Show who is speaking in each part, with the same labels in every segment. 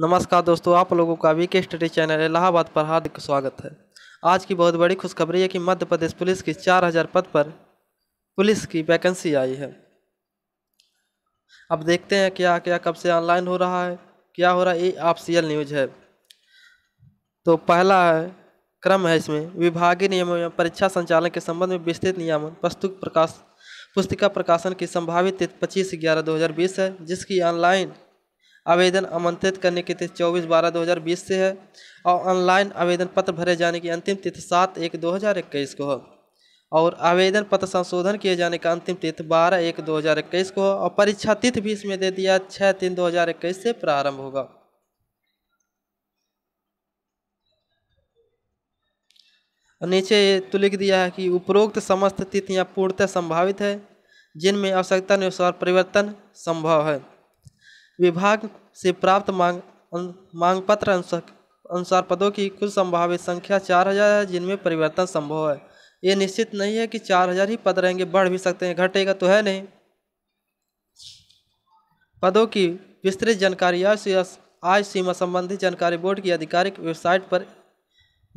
Speaker 1: नमस्कार दोस्तों आप लोगों का वी के स्टडी चैनल इलाहाबाद पर हार्दिक स्वागत है आज की बहुत बड़ी खुशखबरी है कि मध्य प्रदेश पुलिस की 4000 पद पर पुलिस की वैकेंसी आई है अब देखते हैं क्या क्या कब से ऑनलाइन हो रहा है क्या हो रहा है ये आप सी न्यूज़ है तो पहला है क्रम है इसमें विभागीय नियमों एवं परीक्षा संचालन के संबंध में विस्तृत नियमन प्रस्तुत प्रकाश पुस्तिका प्रकाशन की संभावित तिथि पच्चीस ग्यारह दो है जिसकी ऑनलाइन आवेदन आमंत्रित करने की तिथि चौबीस बारह दो हज़ार बीस से है और ऑनलाइन आवेदन पत्र भरे जाने की अंतिम तिथि सात एक दो हज़ार इक्कीस को हो और आवेदन पत्र संशोधन किए जाने का अंतिम तिथि बारह एक दो हज़ार इक्कीस को हो और परीक्षा तिथि भी इसमें दे दिया छः तीन दो हज़ार इक्कीस से प्रारंभ होगा नीचे तो लिख दिया है कि उपरोक्त समस्त तिथियां पूर्णतः संभावित है जिनमें आवश्यकता अनुसार परिवर्तन संभव है विभाग से प्राप्त मांग मांग पत्र अनुसार पदों की कुल संभावित संख्या चार हजार है जिनमें परिवर्तन संभव है ये निश्चित नहीं है कि चार हजार ही पद रहेंगे बढ़ भी सकते हैं घटेगा तो है नहीं पदों की विस्तृत जानकारी आय सीमा संबंधी जानकारी बोर्ड की आधिकारिक वेबसाइट पर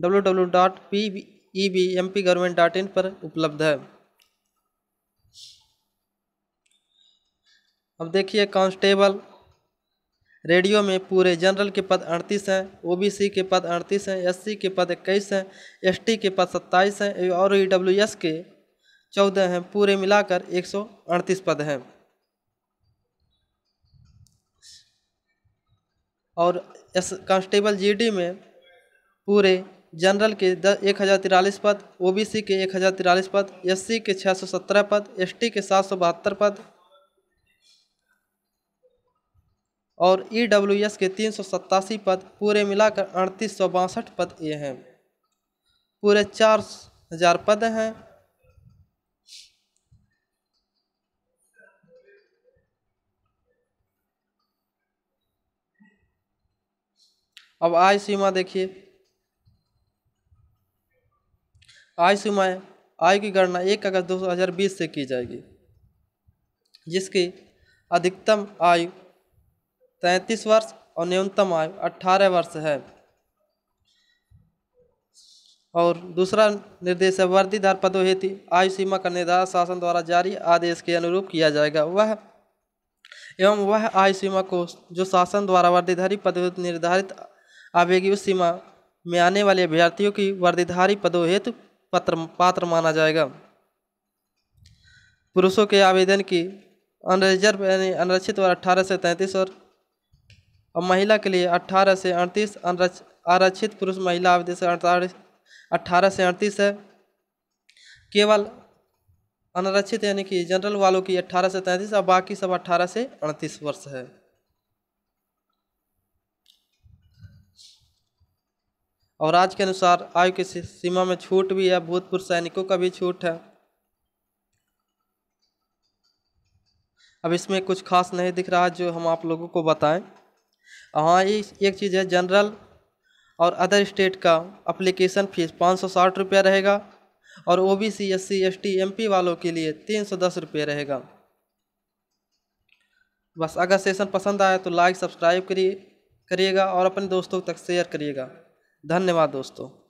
Speaker 1: W W dot P E B M P government dot in पर उपलब्ध है अब देखिए कांस्टेबल रेडियो में पूरे जनरल के पद अड़तीस हैं ओबीसी के पद अड़तीस हैं एससी के पद इक्कीस हैं एसटी के पद सत्ताईस हैं और ईडब्ल्यूएस के चौदह हैं पूरे मिलाकर एक सौ अड़तीस पद हैं और एस कांस्टेबल जीडी में पूरे जनरल के द एक हज़ार तिरालीस पद ओबीसी के एक हज़ार तिरालीस पद एससी के छः सौ सत्रह पद एसटी के सात सौ बहत्तर पद और ई e के तीन पद पूरे मिलाकर अड़तीस पद ये हैं पूरे चार हजार पद हैं अब आय सीमा देखिए आय सीमा आय की गणना एक अगस्त 2020 से की जाएगी जिसकी अधिकतम आयु तैंतीस वर्ष और न्यूनतम आयु अट्ठारह वर्ष है और दूसरा निर्देश है वर्दी दर पदों हेतु आयु सीमा का निर्धारण शासन द्वारा जारी आदेश के अनुरूप किया जाएगा वह एवं वह आयु सीमा को जो शासन द्वारा वर्दीधारी पद निर्धारित आवेगी उस सीमा में आने वाले अभ्यर्थियों की वर्दीधारी पदों हेतु पत्र पात्र माना जाएगा पुरुषों के आवेदन की अनरिजर्व यानी अनरक्षित वर्ग अठारह से तैंतीस और और महिला के लिए अट्ठारह से अड़तीस आरक्षित पुरुष महिला अवधि से अड़तालीस अट्ठारह से अड़तीस है केवल अनारक्षित यानी कि जनरल वालों की अट्ठारह से तैंतीस और बाकी सब अट्ठारह से अड़तीस वर्ष है और आज के अनुसार आयु की सीमा में छूट भी है भूतपूर्व सैनिकों का भी छूट है अब इसमें कुछ खास नहीं दिख रहा जो हम आप लोगों को बताएं हाँ ये एक चीज़ है जनरल और अदर स्टेट का अप्लीकेशन फ़ीस पाँच सौ साठ रुपया रहेगा और O B C S C S T M P वालों के लिए तीन सौ दस रुपये रहेगा बस अगर सेशन पसंद आया तो लाइक सब्सक्राइब करिए करिएगा और अपने दोस्तों तक शेयर करिएगा धन्यवाद दोस्तों